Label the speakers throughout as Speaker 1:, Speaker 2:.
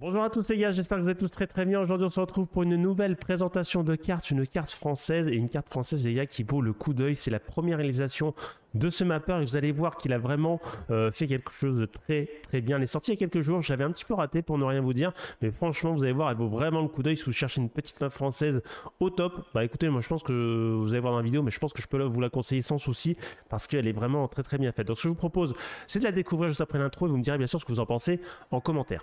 Speaker 1: Bonjour à tous les gars, j'espère que vous êtes tous très très bien. Aujourd'hui on se retrouve pour une nouvelle présentation de cartes, une carte française et une carte française les gars qui vaut le coup d'œil. C'est la première réalisation de ce mapper et vous allez voir qu'il a vraiment euh, fait quelque chose de très très bien. Elle est sortie il y a quelques jours, j'avais un petit peu raté pour ne rien vous dire, mais franchement vous allez voir, elle vaut vraiment le coup d'œil si vous cherchez une petite map française au top. Bah écoutez, moi je pense que vous allez voir dans la vidéo, mais je pense que je peux vous la conseiller sans souci parce qu'elle est vraiment très très bien faite. Donc ce que je vous propose, c'est de la découvrir juste après l'intro et vous me direz bien sûr ce que vous en pensez en commentaire.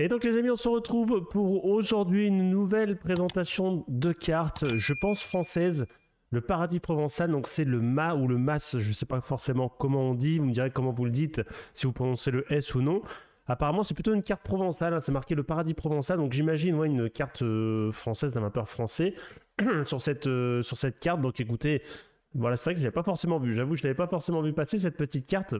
Speaker 1: Et donc les amis, on se retrouve pour aujourd'hui une nouvelle présentation de cartes, je pense française, le paradis provençal, donc c'est le ma ou le mas, je ne sais pas forcément comment on dit, vous me direz comment vous le dites, si vous prononcez le S ou non. Apparemment c'est plutôt une carte provençale, hein, c'est marqué le paradis provençal, donc j'imagine une carte euh, française d'un vapeur français sur, cette, euh, sur cette carte, donc écoutez, voilà c'est vrai que je l'avais pas forcément vu, j'avoue je l'avais pas forcément vu passer cette petite carte,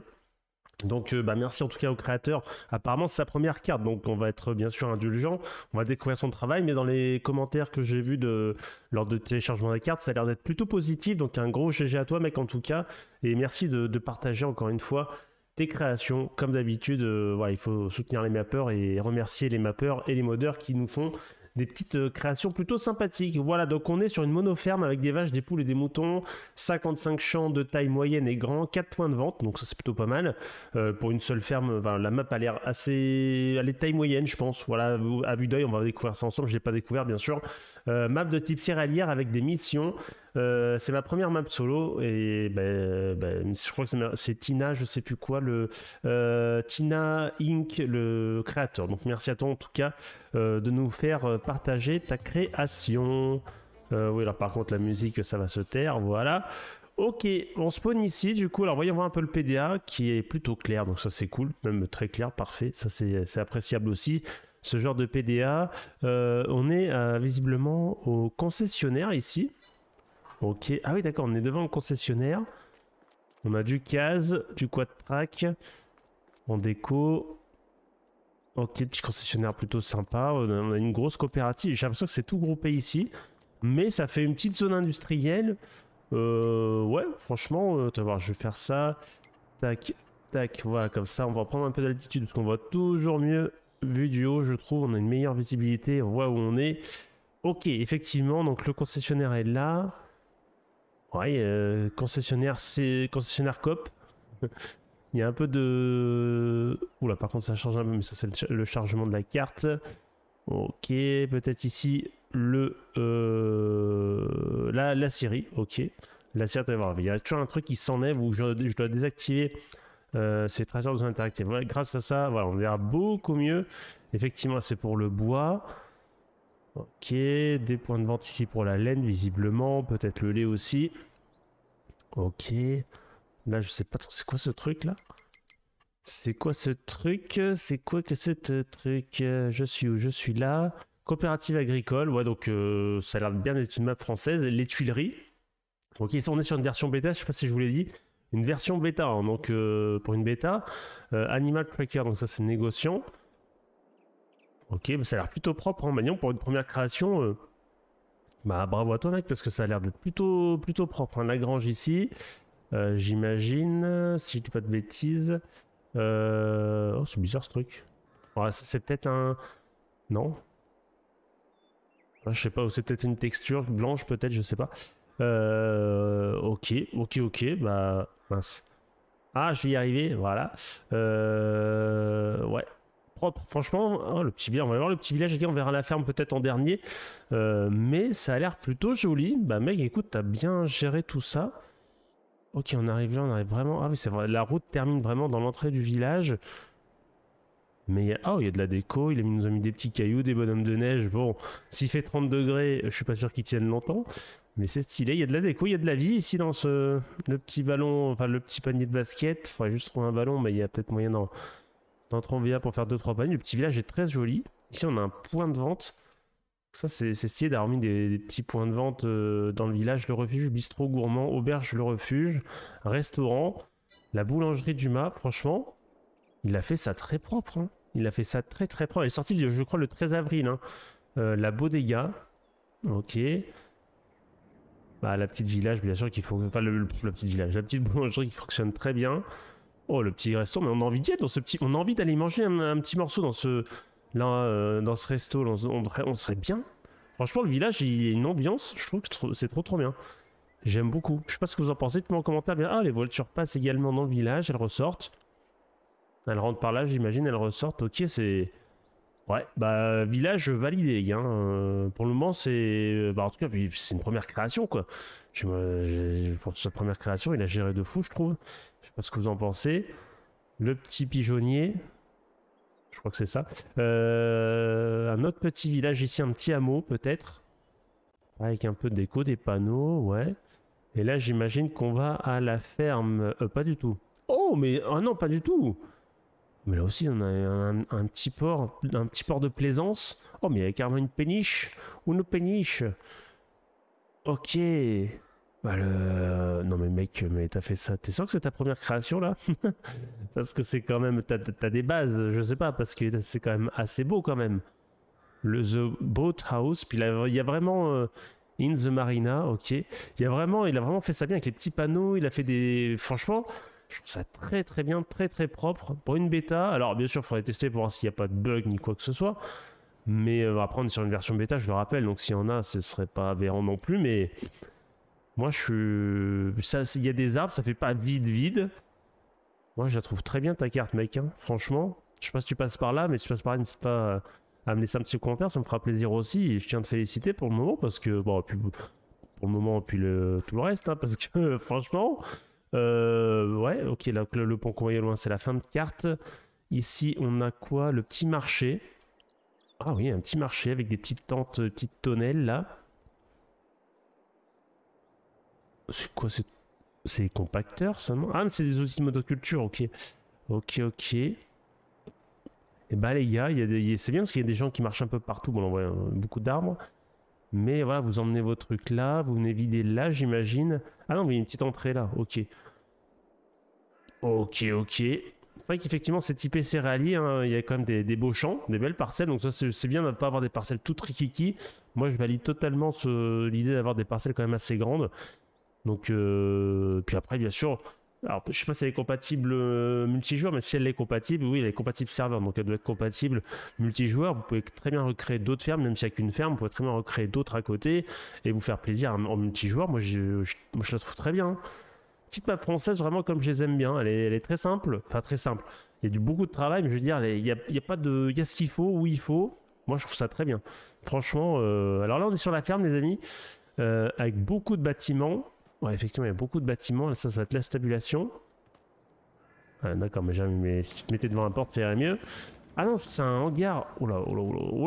Speaker 1: donc euh, bah, merci en tout cas au créateur. Apparemment c'est sa première carte, donc on va être bien sûr indulgent. On va découvrir son travail, mais dans les commentaires que j'ai vus de, lors de téléchargement des cartes, ça a l'air d'être plutôt positif. Donc un gros GG à toi mec en tout cas. Et merci de, partager encore une fois tes créations. Comme d'habitude, euh, il faut soutenir les mappeurs et remercier les mappers et les modeurs qui nous font des petites euh, créations plutôt sympathiques. Voilà, donc on est sur une monoferme avec des vaches, des poules et des moutons, 55 champs de taille moyenne et grand, 4 points de vente, donc ça c'est plutôt pas mal. Euh, pour une seule ferme, la map a l'air assez... Elle est taille moyenne, je pense. Voilà, à vue d'œil, on va découvrir ça ensemble, je ne l'ai pas découvert bien sûr. Euh, map de type céréalière avec des missions. Euh, c'est ma première map solo et ben, ben, je crois que c'est Tina, je sais plus quoi, le euh, Tina Inc, le créateur. Donc merci à toi en tout cas euh, de nous faire partager ta création. oui, alors par contre la musique, ça va se taire, voilà. Ok, on spawn ici du coup. Alors voyons voir un peu le PDA qui est plutôt clair, donc ça c'est cool, même très clair, parfait. Ça c'est appréciable aussi ce genre de PDA. on est visiblement au concessionnaire ici. Ok. Ah oui, d'accord, on est devant le concessionnaire. On a du case, du Quad Track, en déco. Ok, petit concessionnaire plutôt sympa. On a une grosse coopérative. J'ai l'impression que c'est tout groupé ici. Mais ça fait une petite zone industrielle. Euh, ouais, franchement, euh, je vais faire ça. Tac, tac, voilà, comme ça, on va prendre un peu d'altitude parce qu'on voit toujours mieux vu du haut, je trouve. On a une meilleure visibilité, on voit où on est. Ok, effectivement, donc le concessionnaire est là pareil, euh, concessionnaire, c'est concessionnaire COP. Il y a un peu de. Oula, par contre, ça change un peu, mais ça, c'est le, chargement de la carte. Ok, peut-être ici le. Euh, la, la ok. La voir. il y a toujours un truc qui s'enlève où je, dois désactiver euh, ces traceurs de zone interactive. grâce à ça, voilà, on verra beaucoup mieux. Effectivement, c'est pour le bois. Ok, des points de vente ici pour la laine, visiblement, peut-être le lait aussi. Ok. Là, je sais pas trop. C'est quoi ce truc là C'est quoi ce truc C'est quoi que ce truc Je suis où Je suis là. Coopérative agricole. Ouais, donc euh, ça a l'air bien d'être une map française. Les Tuileries. Ok, on est sur une version bêta. Je sais pas si je vous l'ai dit. Une version bêta. Hein. donc euh, pour une bêta. Euh, Animal Tracker. Donc ça, c'est négociant. Ok, ça a l'air plutôt propre. en hein. Magnon, bah, pour une première création bah bravo à toi mec parce que ça a l'air d'être plutôt plutôt propre. Un hein. La grange ici, euh, j'imagine, si je dis pas de bêtises. Euh, oh c'est bizarre ce truc. c'est peut-être un. Non. Ah, je sais pas, c'est peut-être une texture blanche peut-être, je sais pas. Euh, ok, ok, ok, bah mince. Ah, je vais y arriver, voilà. Ouais, propre. Franchement, hein, le petit village, on va voir le petit village, on verra la ferme peut-être en dernier. Euh, mais ça a l'air plutôt joli. Bah mec, écoute, t'as bien géré tout ça. Ok, on arrive là, on arrive vraiment... Ah oui, c'est vrai, la route termine vraiment dans l'entrée du village. Mais oh, il y a de la déco, il nous a mis des petits cailloux, des bonhommes de neige. Bon, s'il fait 30 degrés, je suis pas sûr qu'ils tiennent longtemps. Mais c'est stylé, il y a de la déco, il y a de la vie ici dans ce le petit ballon, enfin le petit panier de basket. Il faudrait juste trouver un ballon, mais il y a peut-être moyen d'en dans VA pour faire 2-3 paniers. Le petit village est très joli. Ici, on a un point de vente. Ça, c'est essayer d'avoir mis des, petits points de vente euh, dans le village. Le refuge, bistrot gourmand, auberge, le refuge, restaurant, la boulangerie du mât. Franchement, il a fait ça très propre. Hein. Il a fait ça très très propre. Elle est sortie, je crois, le 13 avril. Hein. Euh, la Bodega. Ok. Bah, la petite village, bien sûr qu'il faut. Enfin, la petite village, la petite boulangerie qui fonctionne très bien oh le petit resto, mais on a envie d'y être dans ce petit, on a envie d'aller manger un, petit morceau dans ce, là, euh, dans ce resto, on, serait bien. Franchement, le village, il y a une ambiance, je trouve que c'est trop trop bien. J'aime beaucoup. Je sais pas ce que vous en pensez, dites-moi en commentaire. Ah, les voitures passent également dans le village, elles ressortent. Elles rentrent par là, j'imagine, elles ressortent. Ok, c'est Ouais, bah village validé les euh, gars. pour le moment c'est, euh, bah, en tout cas c'est une première création quoi. Je, pour sa première création il a géré de fou je trouve. Je sais pas ce que vous en pensez. Le petit pigeonnier, je crois que c'est ça. Euh, un autre petit village ici, un petit hameau peut-être, avec un peu de déco, des panneaux, ouais. Et là j'imagine qu'on va à la ferme, pas du tout. Oh mais ah non pas du tout. Mais là aussi, on a un, petit port, un petit port de plaisance. Oh, mais il y a carrément une péniche. ou Une péniche. Ok. Bah, non mais mec, mais t'as fait ça. T'es sûr que c'est ta première création là Parce que c'est quand même... T'as as des bases, je sais pas, parce que c'est quand même assez beau quand même. Le The Boat House, puis il y a vraiment... Euh, in the Marina, ok. Il y a vraiment... Il a vraiment fait ça bien avec les petits panneaux, il a fait des... Franchement... Je trouve ça très très bien, très très propre pour une bêta. Alors bien sûr, il faudrait tester pour voir s'il n'y a pas de bug ni quoi que ce soit. Mais euh, après, on est sur une version bêta, je le rappelle. Donc s'il y en a, ce serait pas aberrant non plus. Mais moi, je suis. Il y a des arbres, ça fait pas vide vide. Moi, je la trouve très bien ta carte, mec. Hein. Franchement, je sais pas si tu passes par là, mais si tu passes par là, n'hésite pas à me laisser un petit commentaire, ça me fera plaisir aussi. Et je tiens à te féliciter pour le moment parce que bon, pour le moment, puis le, tout le reste, hein, parce que franchement, euh, ouais, ok, là, le pont qu'on voyait loin, c'est la fin de carte. Ici, on a quoi Le petit marché. Ah oui, un petit marché avec des petites tentes, euh, petites tonnelles, là. C'est quoi C'est des compacteurs, seulement Ah, mais c'est des outils de motoculture, ok. Ok, ok. Et eh bah ben, les gars, c'est bien parce qu'il y a des gens qui marchent un peu partout. Bon, on voit euh, beaucoup d'arbres. Mais voilà, vous emmenez vos trucs là, vous venez vider là, j'imagine. Ah non, vous il y a une petite entrée là, ok. Ok, ok. C'est vrai qu'effectivement, c'est typé céréalier, hein. il y a quand même des, beaux champs, des belles parcelles, donc ça c'est bien de ne pas avoir des parcelles tout rikiki. Moi, je valide totalement l'idée d'avoir des parcelles quand même assez grandes. Donc, euh, puis après, bien sûr, alors, je sais pas si elle est compatible euh, multijoueur, mais si elle est compatible, oui, elle est compatible serveur. Donc, elle doit être compatible multijoueur. Vous pouvez très bien recréer d'autres fermes, même s'il n'y a qu'une ferme, vous pouvez très bien recréer d'autres à côté et vous faire plaisir en multijoueur. Moi, je, la trouve très bien. Petite map française, vraiment comme je les aime bien. Elle est, très simple. Enfin, très simple. Il y a du beaucoup de travail, mais je veux dire, il n'y a, pas de. Il y a ce qu'il faut, où il faut. Moi, je trouve ça très bien. Franchement, euh, alors là, on est sur la ferme, les amis, euh, avec beaucoup de bâtiments. Ouais, effectivement, il y a beaucoup de bâtiments. Ça, ça va être la stabulation. Ah, d'accord, mais jamais. Mais si tu te mettais devant la porte, ça irait mieux. Ah non, c'est un hangar. Oh là, oh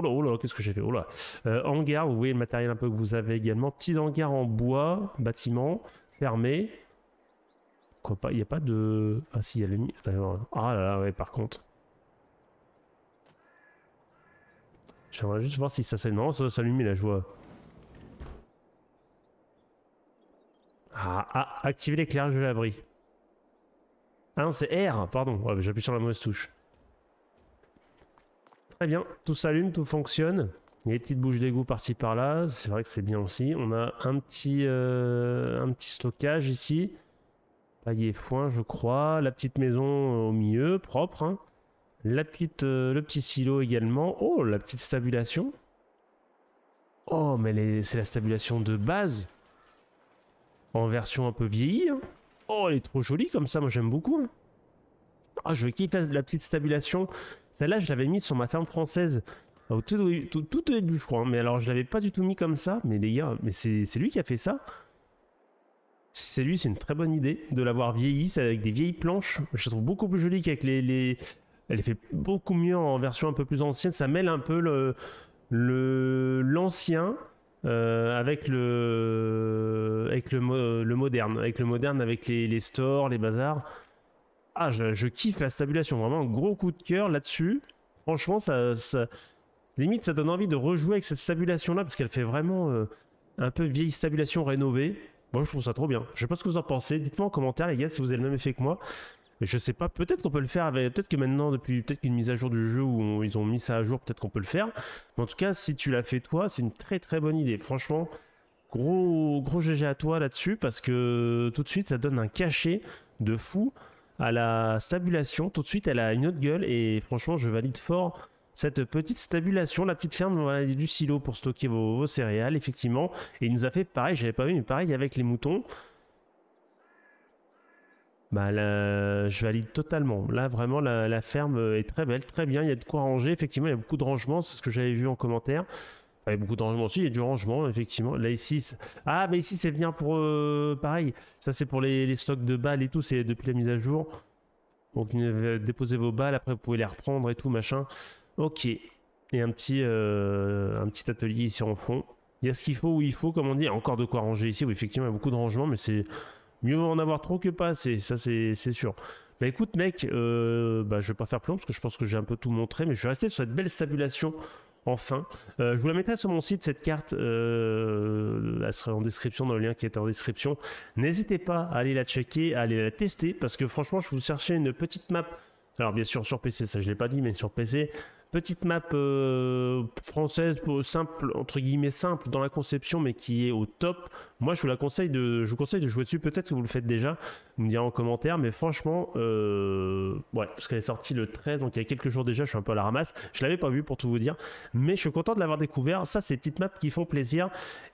Speaker 1: là, oh là, qu'est-ce que j'ai fait Oh euh, là. hangar, vous voyez le matériel un peu que vous avez également. Petit hangar en bois, bâtiment, fermé. Quoi pas, il n'y a pas de... Ah si, il y a le... Ah là là, ouais, par contre. J'aimerais juste voir si ça s'allume. Non, ça s'allume, la joie. Ah, ah activer l'éclairage de l'abri. Ah non, c'est R, pardon. Ouais, J'appuie sur la mauvaise touche. Très bien, tout s'allume, tout fonctionne. Il y a des petites bouches d'égout par-ci par-là, c'est vrai que c'est bien aussi. On a un petit, euh, un petit stockage ici. Paillet foin, je crois. La petite maison euh, au milieu, propre. Hein. La petite, euh, le petit silo également. Oh, la petite stabulation. Oh, mais c'est la stabulation de base en version un peu vieillie. Hein. Oh, elle est trop jolie comme ça, moi j'aime beaucoup. Hein. Ah, je kiffe la, la petite stabulation. Celle-là, je l'avais mise sur ma ferme française. Au tout, début, je crois. Hein, mais alors, je l'avais pas du tout mis comme ça. Mais les gars, mais c'est lui qui a fait ça. C'est lui, c'est une très bonne idée de l'avoir vieilli. avec des vieilles planches. Je trouve beaucoup plus jolie qu'avec les, Elle est fait beaucoup mieux en version un peu plus ancienne. Ça mêle un peu le l'ancien euh, avec le avec le, euh, le, moderne, avec le moderne, avec les, les stores, les bazars. Ah, je, kiffe la stabulation, vraiment un gros coup de cœur là-dessus. Franchement, ça, ça, limite ça donne envie de rejouer avec cette stabulation là parce qu'elle fait vraiment euh, un peu vieille stabulation rénovée. Moi, je trouve ça trop bien. Je sais pas ce que vous en pensez. Dites-moi en commentaire, les gars, si vous avez le même effet que moi. Je sais pas, peut-être qu'on peut le faire avec. Peut-être que maintenant, depuis peut-être qu'une mise à jour du jeu où ils ont mis ça à jour, peut-être qu'on peut le faire. en tout cas, si tu l'as fait toi, c'est une très très bonne idée. Franchement, gros gros GG à toi là-dessus parce que tout de suite, ça donne un cachet de fou à la stabulation. Tout de suite, elle a une autre gueule et franchement, je valide fort cette petite stabulation, la petite ferme du silo pour stocker vos, céréales, effectivement. Et il nous a fait pareil, j'avais pas vu, mais pareil avec les moutons bah je valide totalement. Là, vraiment, la, ferme est très belle, très bien. Il y a de quoi ranger. Effectivement, il y a beaucoup de rangements. C'est ce que j'avais vu en commentaire. il y a beaucoup de rangements aussi. Il y a du rangement, effectivement. Là, ici. Ah, mais ici, c'est bien pour. Euh, pareil. Ça, c'est pour les, stocks de balles et tout. C'est depuis la mise à jour. Donc, déposez vos balles. Après, vous pouvez les reprendre et tout, machin. Ok. Et un petit, euh, un petit atelier ici en fond. Il y a ce qu'il faut où il faut, comme on dit. Encore de quoi ranger ici. Oui, effectivement, il y a beaucoup de rangements, mais c'est. Mieux en avoir trop que pas assez, ça c'est sûr. Bah écoute mec, euh, bah, je vais pas faire plus parce que je pense que j'ai un peu tout montré, mais je vais rester sur cette belle stabulation enfin. Euh, je vous la mettrai sur mon site, cette carte. Euh, elle sera en description, dans le lien qui est en description. N'hésitez pas à aller la checker, à aller la tester, parce que franchement, je vous cherchais une petite map. Alors bien sûr sur PC, ça je l'ai pas dit, mais sur PC, petite map française simple, entre guillemets simple dans la conception, mais qui est au top moi, je vous la conseille de, je vous conseille de jouer dessus. Peut-être que vous le faites déjà. Vous me direz en commentaire. Mais franchement, euh, ouais, parce qu'elle est sortie le 13, donc il y a quelques jours déjà, je suis un peu à la ramasse. Je l'avais pas vu pour tout vous dire, mais je suis content de l'avoir découvert. Ça, c'est petites maps qui font plaisir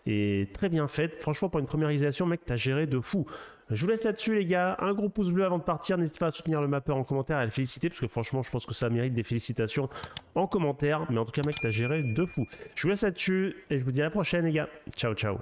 Speaker 1: et très bien faites. Franchement, pour une première réalisation, mec, tu as géré de fou. Je vous laisse là-dessus, les gars. Un gros pouce bleu avant de partir. N'hésitez pas à soutenir le mapper en commentaire et à le féliciter, parce que franchement, je pense que ça mérite des félicitations en commentaire. Mais en tout cas, mec, tu as géré de fou. Je vous laisse là-dessus et je vous dis à la prochaine, les gars. Ciao, ciao.